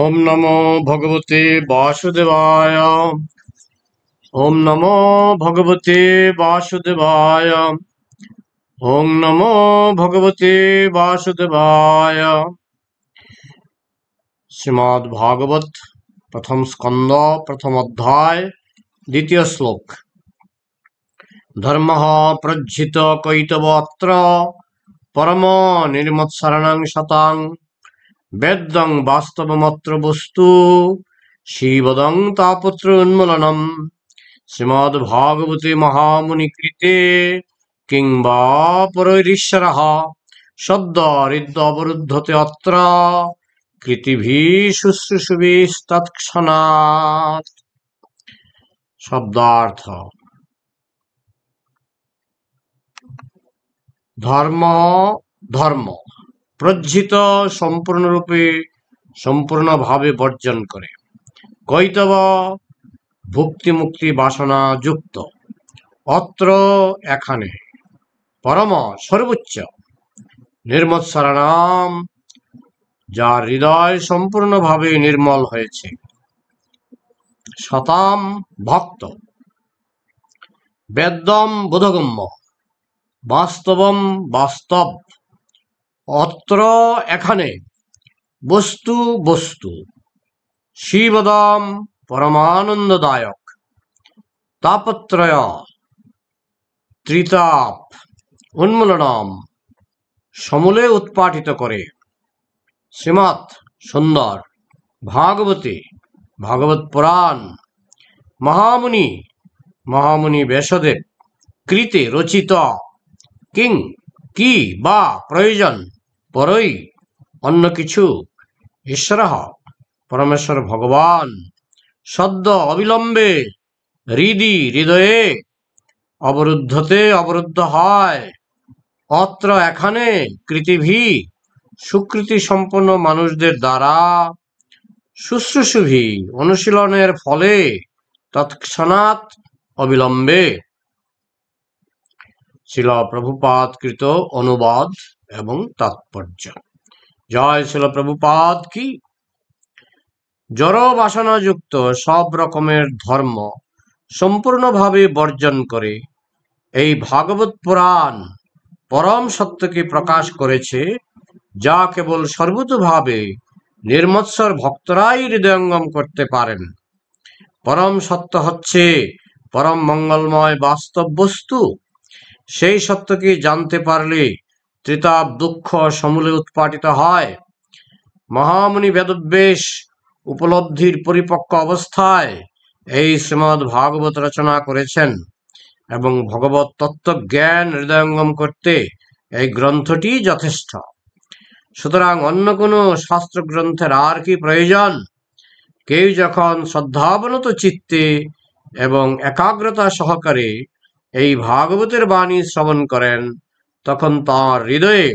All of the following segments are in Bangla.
ওম নমো ভগবতে বাসুদেবায় ওম নমো ভগবতে বাসুদেবায় ওম নমো ভগবতে বাসুদেবায় শ্রীমদ ভাগবত প্রথম স্কন্দ প্রথম অধ্যায় দ্বিতীয় শ্লোক ধর্ম প্রজ্জিত কৈতব অত্র পরম নির্মৎসরণ শতাং বেদং বাস্তবমাত্র বস্তু শিবদং তাপত্র উন্মূলনম শ্রীমদ ভাগবতে কৃতে কিংবা পরৈশ্বর শব্দ হৃদ অবরুদ্ধতে অত্র কৃতিভি শুশ্রূষুবিস্তৎক্ষণাৎ শব্দার্থ ধর্ম ধর্ম প্রজ্জিত সম্পূর্ণরূপে সম্পূর্ণভাবে বর্জন করে কৈতব ভুক্তিমুক্তি বাসনা যুক্ত অত্র এখানে পরম সর্বোচ্চ নির্মৎসারানাম যার হৃদয় সম্পূর্ণভাবে নির্মল হয়েছে শতাম ভক্ত বেদ্যম বোধগম্য বাস্তবম বাস্তব অত্র এখানে বস্তু বস্তু শিবদম পরমানন্দদায়ক তাপত্রয় ত্রিতাপ উন্মূলনম সমূলে উৎপাটিত করে শ্রীমৎ সুন্দর ভাগবতী ভাগবত পুরাণ মহামুনি মহামুনি বেশদেব কৃতে রচিত কিং কি বা প্রয়োজন পরই অন্য কিছু ঈশ্বর পরমেশ্বর ভগবান সদ্য অবিলম্বে হৃদি হৃদয়ে অবরুদ্ধতে অবরুদ্ধ হয় অত্র এখানে কৃতিভি সুকৃতি সম্পন্ন মানুষদের দ্বারা শুশ্রূষুভি অনুশীলনের ফলে তৎক্ষণাৎ অবিলম্বে শিল প্রভুপাত কৃত অনুবাদ এবং তাৎপর্য জয় ছিল প্রভুপাদ কি জড় বাসনাযুক্ত সব রকমের ধর্ম সম্পূর্ণভাবে বর্জন করে এই ভাগবত পুরাণ পরম সত্যকে প্রকাশ করেছে যা কেবল সর্বতভাবে নির্মৎসর ভক্তরাই হৃদয়ঙ্গম করতে পারেন পরম সত্য হচ্ছে পরম মঙ্গলময় বাস্তব বস্তু সেই সত্যকে জানতে পারলে ত্রিতাপ দুঃখ সমূলে উৎপাটিত হয় মহামুনি বেদব্বেশ উপলব্ধির পরিপক্ক অবস্থায় এই শ্রীমদ ভাগবত রচনা করেছেন এবং ভগবত তত্ত্ব জ্ঞান হৃদয়ঙ্গম করতে এই গ্রন্থটি যথেষ্ট সুতরাং অন্য কোনো শাস্ত্র গ্রন্থের আর কি প্রয়োজন কেউ যখন শ্রদ্ধাবনত চিত্তে এবং একাগ্রতা সহকারে এই ভাগবতের বাণী শ্রবণ করেন তখন তাঁর হৃদয়ে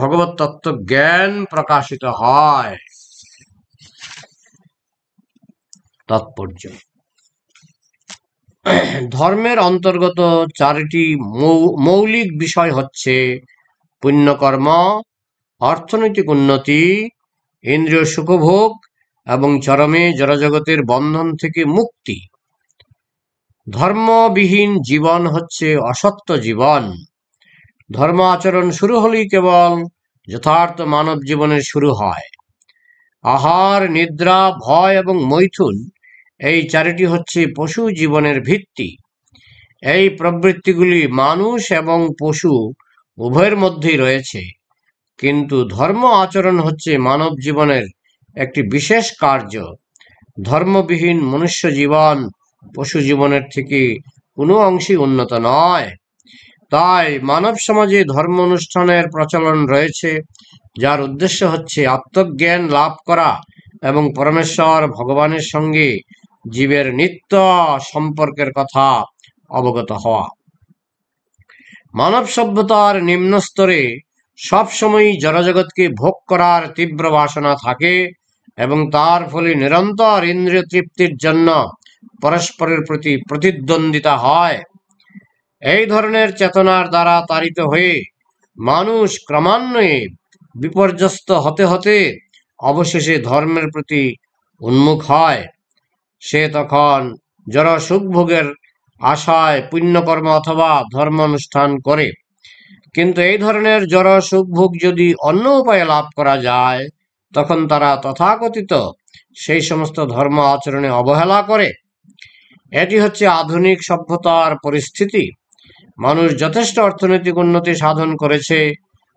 ভগবত তত্ত্ব জ্ঞান প্রকাশিত হয় তাৎপর্য ধর্মের অন্তর্গত চারটি মৌলিক বিষয় হচ্ছে পুণ্যকর্ম অর্থনৈতিক উন্নতি ইন্দ্রিয় সুখভোগ এবং চরমে জড়জগতের বন্ধন থেকে মুক্তি ধর্মবিহীন জীবন হচ্ছে অসত্য জীবন ধর্ম আচরণ শুরু হলেই কেবল যথার্থ মানব জীবনের শুরু হয় আহার নিদ্রা ভয় এবং মৈথুন এই চারিটি হচ্ছে পশু জীবনের ভিত্তি এই প্রবৃত্তিগুলি মানুষ এবং পশু উভয়ের মধ্যেই রয়েছে কিন্তু ধর্ম আচরণ হচ্ছে মানব জীবনের একটি বিশেষ কার্য ধর্মবিহীন মনুষ্য জীবন পশু জীবনের থেকে কোনো অংশই উন্নত নয় তাই মানব সমাজে ধর্ম অনুষ্ঠানের প্রচলন রয়েছে যার উদ্দেশ্য হচ্ছে আত্মজ্ঞান লাভ করা এবং পরমেশ্বর ভগবানের সঙ্গে জীবের নিত্য সম্পর্কের কথা অবগত হওয়া মানব সভ্যতার নিম্ন স্তরে সবসময়ই জনজগৎকে ভোগ করার তীব্র বাসনা থাকে এবং তার ফলে নিরন্তর ইন্দ্রিয় তৃপ্তির জন্য পরস্পরের প্রতি প্রতিদ্বন্দ্বিতা হয় এই ধরনের চেতনার দ্বারা তাড়িত হয়ে মানুষ ক্রমান্বয়ে বিপর্যস্ত হতে হতে অবশেষে ধর্মের প্রতি উন্মুখ হয় সে তখন জড় সুখভোগের আশায় পুণ্যকর্ম অথবা ধর্ম অনুষ্ঠান করে কিন্তু এই ধরনের জড় সুখভোগ যদি অন্য উপায়ে লাভ করা যায় তখন তারা তথাকথিত সেই সমস্ত ধর্ম আচরণে অবহেলা করে এটি হচ্ছে আধুনিক সভ্যতার পরিস্থিতি মানুষ যথেষ্ট অর্থনৈতিক উন্নতি সাধন করেছে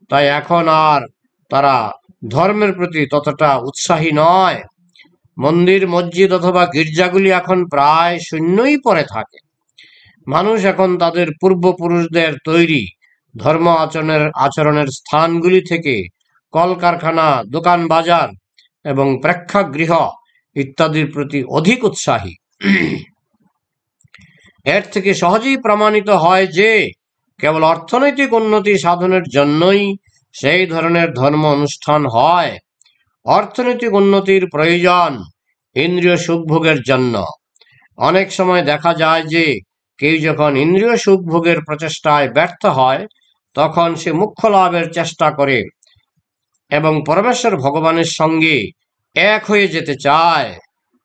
তাই এখন আর তারা ধর্মের প্রতি ততটা উৎসাহী নয় মন্দির মসজিদ অথবা গির্জাগুলি এখন প্রায় শূন্যই পড়ে থাকে মানুষ এখন তাদের পূর্বপুরুষদের তৈরি ধর্ম আচরণের আচরণের স্থানগুলি থেকে কলকারখানা দোকান বাজার এবং প্রেক্ষাগৃহ ইত্যাদির প্রতি অধিক উৎসাহী এর থেকে সহজেই প্রমাণিত হয় যে কেবল অর্থনৈতিক উন্নতি সাধনের জন্যই সেই ধরনের ধর্ম অনুষ্ঠান হয় অর্থনৈতিক উন্নতির প্রয়োজন ইন্দ্রিয় সুখভোগের জন্য অনেক সময় দেখা যায় যে কেউ যখন ইন্দ্রিয় সুখভোগের প্রচেষ্টায় ব্যর্থ হয় তখন সে মুখ্য লাভের চেষ্টা করে এবং পরমেশ্বর ভগবানের সঙ্গে এক হয়ে যেতে চায়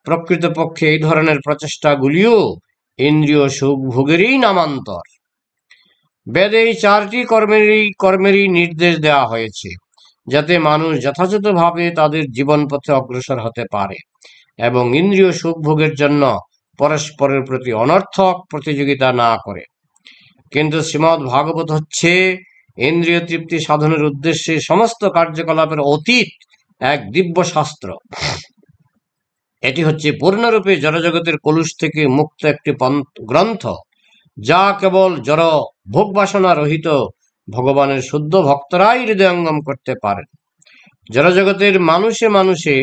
প্রকৃতপক্ষে এই ধরনের প্রচেষ্টাগুলিও ইন্দ্রিয় সুখ ভোগেরই নামান্তর বেদে এই চারটি কর্মেরই কর্মেরই নির্দেশ দেওয়া হয়েছে যাতে মানুষ যথাযথভাবে তাদের জীবনপথে অগ্রসর হতে পারে এবং ইন্দ্রিয় সুখ ভোগের জন্য পরস্পরের প্রতি অনর্থক প্রতিযোগিতা না করে কিন্তু শ্রীমৎ ভাগবত হচ্ছে ইন্দ্রিয় তৃপ্তি সাধনের উদ্দেশ্যে সমস্ত কার্যকলাপের অতীত এক দিব্য শাস্ত্র এটি হচ্ছে পূর্ণরূপে জড়জগতের কলুষ থেকে মুক্ত একটি গ্রন্থ যা কেবল জড় ভোগ বাসনা রহিত ভগবানের শুদ্ধ ভক্তরাই হৃদয়ঙ্গম করতে পারেন জড়জগতের মানুষে মানুষে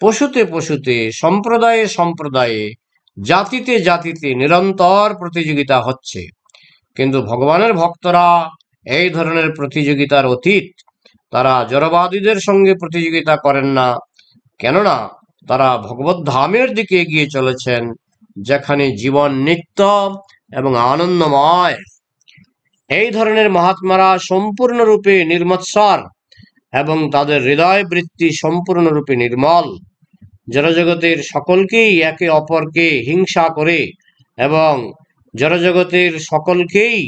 পশুতে পশুতে সম্প্রদায়ে সম্প্রদায়ে জাতিতে জাতিতে নিরন্তর প্রতিযোগিতা হচ্ছে কিন্তু ভগবানের ভক্তরা এই ধরনের প্রতিযোগিতার অতীত তারা জড়বাদীদের সঙ্গে প্রতিযোগিতা করেন না কেননা তারা ভগবত ধামের দিকে এগিয়ে চলেছেন যেখানে জীবন নিত্য এবং আনন্দময় এই ধরনের মহাত্মারা সম্পূর্ণরূপে নির্মৎসর এবং তাদের হৃদয় বৃত্তি সম্পূর্ণরূপে নির্মল জড়জগতের সকলকেই একে অপরকে হিংসা করে এবং জড়জগতের সকলকেই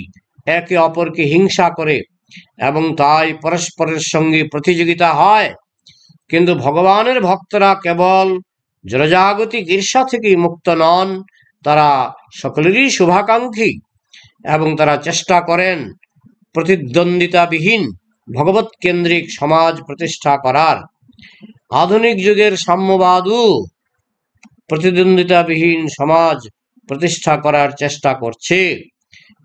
একে অপরকে হিংসা করে এবং তাই পরস্পরের সঙ্গে প্রতিযোগিতা হয় কিন্তু ভগবানের ভক্তরা কেবল জনজাগতিক ঈর্ষা থেকেই মুক্ত নন তারা সকলেরই শুভাকাঙ্ক্ষী এবং তারা চেষ্টা করেন প্রতিদ্বন্দ্বিতাবিহীন ভগবত কেন্দ্রিক সমাজ প্রতিষ্ঠা করার আধুনিক যুগের সাম্যবাদও প্রতিদ্বন্দ্বিতাবিহীন সমাজ প্রতিষ্ঠা করার চেষ্টা করছে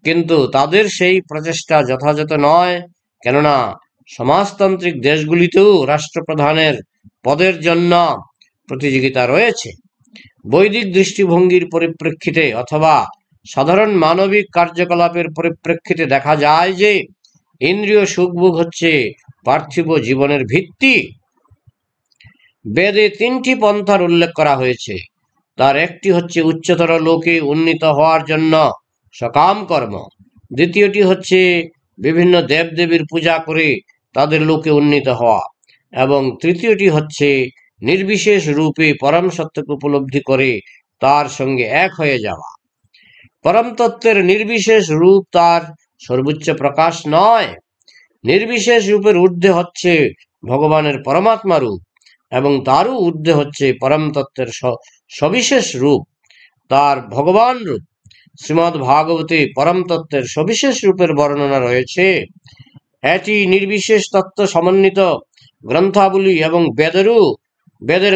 কিন্তু তাদের সেই প্রচেষ্টা যথাযথ নয় কেননা সমাজতান্ত্রিক দেশগুলিতেও রাষ্ট্রপ্রধানের পদের জন্য প্রতিযোগিতা রয়েছে বৈদিক দৃষ্টিভঙ্গির পরিপ্রেক্ষিতে অথবা সাধারণ মানবিক কার্যকলাপের পরিপ্রেক্ষিতে দেখা যায় যে ইন্দ্রিয় সুখভোগ হচ্ছে পার্থিব জীবনের ভিত্তি বেদে তিনটি পন্থার উল্লেখ করা হয়েছে তার একটি হচ্ছে উচ্চতর লোকে উন্নীত হওয়ার জন্য সকাম কর্ম দ্বিতীয়টি হচ্ছে বিভিন্ন দেবদেবীর পূজা করে তাদের লোকে উন্নীত হওয়া এবং তৃতীয়টি হচ্ছে নির্বিশেষ রূপে পরম সত্যকে উপলব্ধি করে তার সঙ্গে এক হয়ে যাওয়া পরম তত্ত্বের নির্বিশেষ রূপ তার সর্বোচ্চ প্রকাশ নয় নির্বিশেষ রূপের ঊর্ধ্বে হচ্ছে ভগবানের পরমাত্মা রূপ এবং তারও ঊর্ধ্বে হচ্ছে পরম তত্ত্বের সবিশেষ রূপ তার ভগবান রূপ শ্রীমদ্ ভাগবতী পরম তত্ত্বের সবিশেষ রূপের বর্ণনা রয়েছে এটি নির্বিশেষ তত্ত্ব সমন্বিত গ্রন্থাবলী এবং বেদেরও বেদের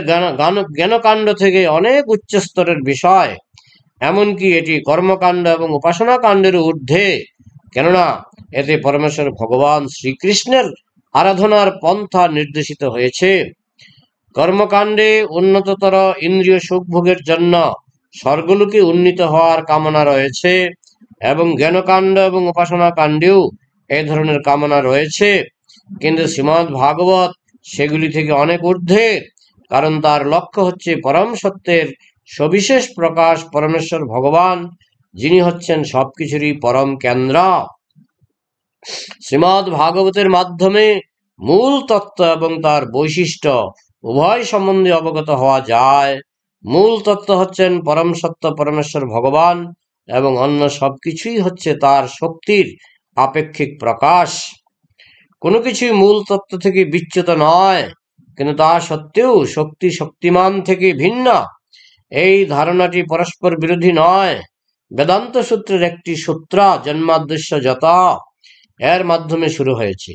জ্ঞানকাণ্ড থেকে অনেক উচ্চ স্তরের বিষয় এমনকি এটি কর্মকাণ্ড এবং উপাসনা কাণ্ডের ঊর্ধ্বে কেননা এতে পরমেশ্বর ভগবান শ্রীকৃষ্ণের আরাধনার পন্থা নির্দেশিত হয়েছে কর্মকাণ্ডে উন্নততর ইন্দ্রিয় সুখভোগের জন্য স্বর্গলোকে উন্নীত হওয়ার কামনা রয়েছে এবং জ্ঞানকাণ্ড এবং উপাসনা কাণ্ডেও এ ধরনের কামনা রয়েছে কিন্তু শ্রীমদ ভাগবত সেগুলি থেকে অনেক ঊর্ধ্বে কারণ তার লক্ষ্য হচ্ছে পরম সত্যের সবিশেষ প্রকাশ পরমেশ্বর ভগবান যিনি হচ্ছেন সবকিছুরই পরম কেন্দ্র শ্রীমদ ভাগবতের মাধ্যমে মূল তত্ত্ব এবং তার বৈশিষ্ট্য উভয় সম্বন্ধে অবগত হওয়া যায় মূল তত্ত্ব হচ্ছেন পরম সত্য পরমেশ্বর ভগবান এবং অন্য সবকিছুই হচ্ছে তার শক্তির আপেক্ষিক প্রকাশ কোনো কিছুই মূল তত্ত্ব থেকে বিচ্যুত নয় কিন্তু তা সত্ত্বেও শক্তি শক্তিমান থেকে ভিন্ন এই ধারণাটি পরস্পর বিরোধী নয় বেদান্ত সূত্রের একটি সূত্র জন্মাদৃশ্য যথা এর মাধ্যমে শুরু হয়েছে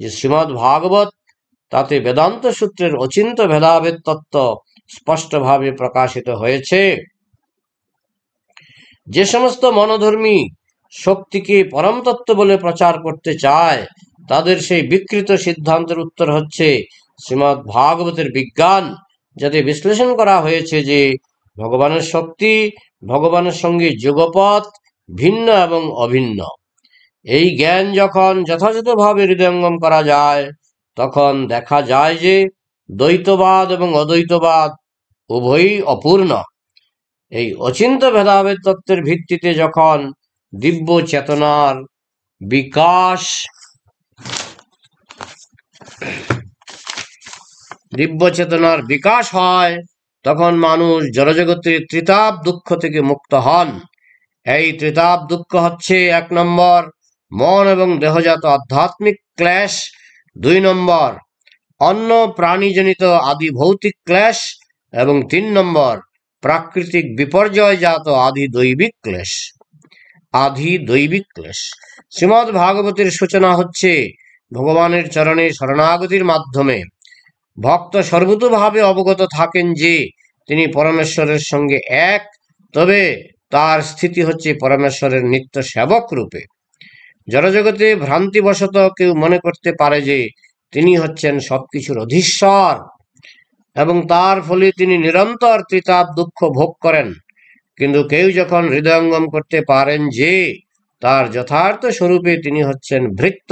যে শ্রীমৎ ভাগবত তাতে বেদান্ত সূত্রের অচিন্ত ভেদাভেদ তত্ত্ব স্পষ্টভাবে প্রকাশিত হয়েছে যে সমস্ত মনোধর্মী শক্তিকে পরমতত্ত্ব বলে প্রচার করতে চায় তাদের সেই বিকৃত সিদ্ধান্তের উত্তর হচ্ছে শ্রীমৎ ভাগবতের বিজ্ঞান যাতে বিশ্লেষণ করা হয়েছে যে ভগবানের শক্তি ভগবানের সঙ্গে যোগপথ ভিন্ন এবং অভিন্ন এই জ্ঞান যখন যথাযথভাবে হৃদয়ঙ্গম করা যায় তখন দেখা যায় যে দ্বৈতবাদ এবং অদ্বৈতবাদ উভয়ই অপূর্ণ এই অচিন্ত ভেদাভেদ তত্ত্বের ভিত্তিতে যখন দিব্য চেতনার বিকাশ দিব্য চেতনার বিকাশ হয় তখন মানুষ জড়জগতের ত্রিতাপ দুঃখ থেকে মুক্ত হন এই ত্রিতাপ দুঃখ হচ্ছে এক নম্বর মন এবং দেহজাত আধ্যাত্মিক ক্লেশ দুই নম্বর অন্য প্রাণীজনিত আদি ভৌতিক ক্লেশ এবং তিন নম্বর প্রাকৃতিক বিপর্যয়জাত আদি দৈবিক ক্লেশ আধি দৈবিক ক্লেশ শ্রীমদ ভাগবতের সূচনা হচ্ছে ভগবানের চরণে শরণাগতির মাধ্যমে ভক্ত সর্বতভাবে অবগত থাকেন যে তিনি পরমেশ্বরের সঙ্গে এক তবে তার স্থিতি হচ্ছে পরমেশ্বরের নিত্য সেবক রূপে জড়জগতে ভ্রান্তিবশত কেউ মনে করতে পারে যে তিনি হচ্ছেন সবকিছুর অধীশ্বর এবং তার ফলে তিনি নিরন্তর ত্রিতাপ দুঃখ ভোগ করেন কিন্তু কেউ যখন হৃদয়ঙ্গম করতে পারেন যে তার যথার্থ স্বরূপে তিনি হচ্ছেন ভৃত্ত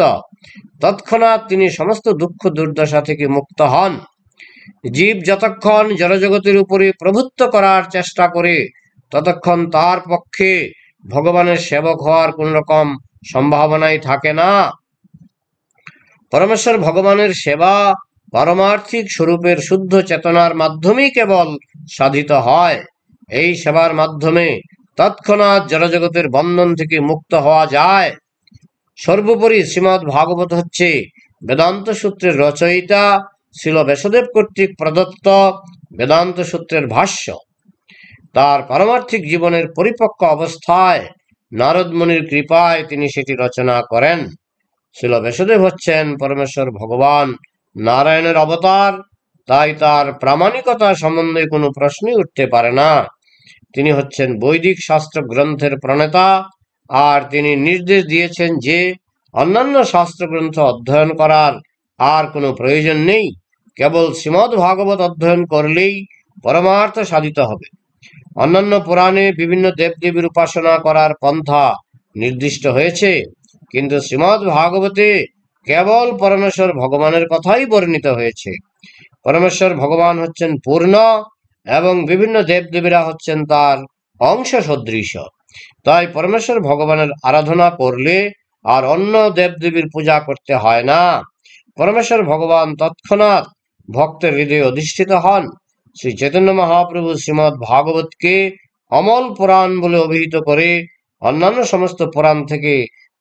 তৎক্ষণাৎ তিনি সমস্ত দুঃখ দুর্দশা থেকে মুক্ত হন জীব যতক্ষণ জড়জগতের উপরে প্রভুত্ব করার চেষ্টা করে ততক্ষণ তার পক্ষে ভগবানের সেবক হওয়ার কোন রকম সম্ভাবনাই থাকে না পরমেশ্বর ভগবানের সেবা পারমার্থিক স্বরূপের শুদ্ধ চেতনার মাধ্যমেই কেবল সাধিত হয় এই সেবার মাধ্যমে তৎক্ষণাৎ জড়জগতের বন্ধন থেকে মুক্ত হওয়া যায় সর্বোপরি শ্রীমৎ ভাগবত হচ্ছে বেদান্ত সূত্রের রচয়িতা শিল বেসদেব কর্তৃক প্রদত্ত বেদান্ত সূত্রের ভাষ্য তার পারমার্থিক জীবনের পরিপক্ক অবস্থায় নারদমণির কৃপায় তিনি সেটি রচনা করেন শিল বেসদেব হচ্ছেন পরমেশ্বর ভগবান নারায়ণের অবতার তাই তার প্রামাণিকতা সম্বন্ধে কোনো প্রশ্নই উঠতে পারে না তিনি হচ্ছেন বৈদিক শাস্ত্র গ্রন্থের প্রণেতা আর তিনি নির্দেশ দিয়েছেন যে অন্যান্য শাস্ত্র গ্রন্থ অধ্যয়ন করার আর কোনো প্রয়োজন নেই কেবল শ্রীমদ্ ভাগবত অধ্যয়ন করলেই পরমার্থ সাধিত হবে অন্যান্য পুরাণে বিভিন্ন দেবদেবীর উপাসনা করার পন্থা নির্দিষ্ট হয়েছে কিন্তু শ্রীমদ্ ভাগবতে কেবল পরমেশ্বর ভগবানের কথাই বর্ণিত হয়েছে পরমেশ্বর ভগবান হচ্ছেন পূর্ণ এবং বিভিন্ন দেবদেবীরা হচ্ছেন তার অংশ সদৃশ তাই পরমেশ্বর ভগবানের আরাধনা করলে আর অন্য দেবদেবীর পূজা করতে হয় না পরমেশ্বর ভগবান তৎক্ষণাৎ ভক্তের হৃদয়ে অধিষ্ঠিত হন শ্রী চৈতন্য মহাপ্রভু শ্রীমৎ ভাগবতকে অমল পুরাণ বলে অভিহিত করে অন্যান্য সমস্ত পুরাণ থেকে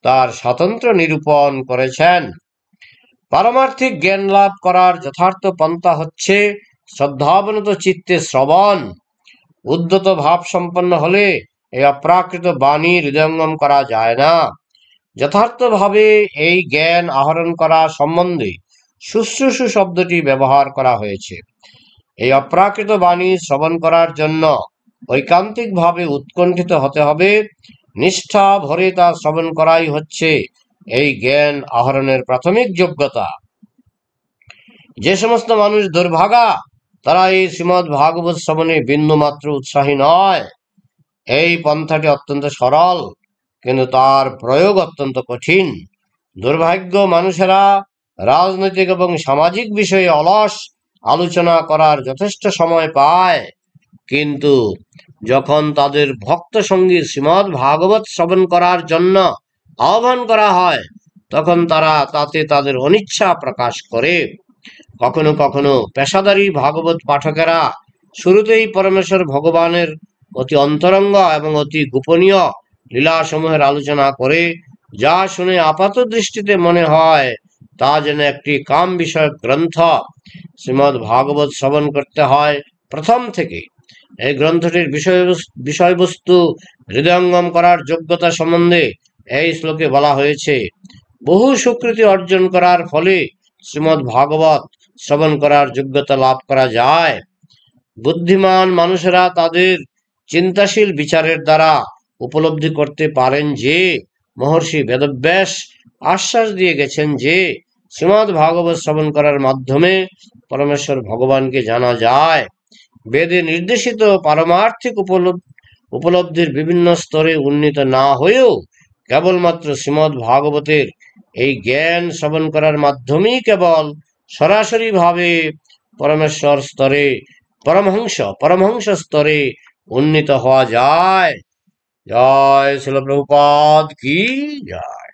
তার স্বতন্ত্র নিরূপণ করেছেন পারমার্থিক জ্ঞান লাভ করার যথার্থ পন্থা হচ্ছে শ্রদ্ধাবনত চিত্তে শ্রবণ উদ্যত ভাব সম্পন্ন হলে এই অপ্রাকৃত বাণী হৃদয়ঙ্গম করা যায় না যথার্থভাবে এই জ্ঞান আহরণ করা সম্বন্ধে শুশ্রূষু শব্দটি ব্যবহার করা হয়েছে এই অপ্রাকৃত বাণী শ্রবণ করার জন্য ঐকান্তিকভাবে উৎকণ্ঠিত হতে হবে নিষ্ঠা ভরে তা শ্রবণ করাই হচ্ছে এই জ্ঞান আহরণের প্রাথমিক যোগ্যতা যে সমস্ত মানুষ দুর্ভাগা তারা এই শ্রীমৎ ভাগবত শ্রবণে বিন্দুমাত্র উৎসাহী নয় এই পন্থাটি অত্যন্ত সরল কিন্তু তার প্রয়োগ অত্যন্ত কঠিন দুর্ভাগ্য মানুষেরা রাজনৈতিক এবং সামাজিক বিষয়ে অলস আলোচনা করার যথেষ্ট সময় পায় কিন্তু যখন তাদের ভক্ত সঙ্গী শ্রীমৎ ভাগবত শ্রবণ করার জন্য আহ্বান করা হয় তখন তারা তাতে তাদের অনিচ্ছা প্রকাশ করে কখনো কখনো পেশাদারী ভাগবত পাঠকেরা শুরুতেই পরমেশ্বর ভগবানের অতি অন্তরঙ্গ এবং অতি গোপনীয় লীলাসমূহের আলোচনা করে যা শুনে আপাত দৃষ্টিতে মনে হয় তা যেন একটি কাম বিষয়ক গ্রন্থ শ্রীমদ্ ভাগবত শ্রবণ করতে হয় প্রথম থেকে এই গ্রন্থটির বিষয়বস্তু হৃদয়ঙ্গম করার যোগ্যতা সম্বন্ধে এই শ্লোকে বলা হয়েছে বহু স্বীকৃতি অর্জন করার ফলে শ্রীমদ্ ভাগবত শ্রবণ করার যোগ্যতা লাভ করা যায় বুদ্ধিমান মানুষেরা তাদের চিন্তাশীল বিচারের দ্বারা উপলব্ধি করতে পারেন যে মহর্ষি বেদব্যাস আশ্বাস দিয়ে গেছেন যে শ্রীমদ ভাগবত শ্রবণ করার মাধ্যমে পরমেশ্বর ভগবানকে জানা যায় বেদে নির্দেশিত পারমার্থিক উপলব্ধির বিভিন্ন স্তরে উন্নীত না হয়েও কেবলমাত্র শ্রীমদ ভাগবতের এই জ্ঞান শ্রবণ করার মাধ্যমেই কেবল সরাসরি ভাবে পরমেশ্বর স্তরে পরমহংস পরমহংস স্তরে উন্নীত হওয়া যায় জয় শিল প্রভুপাদ কি যায়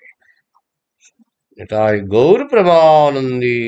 এটাই গৌর প্রমানন্দী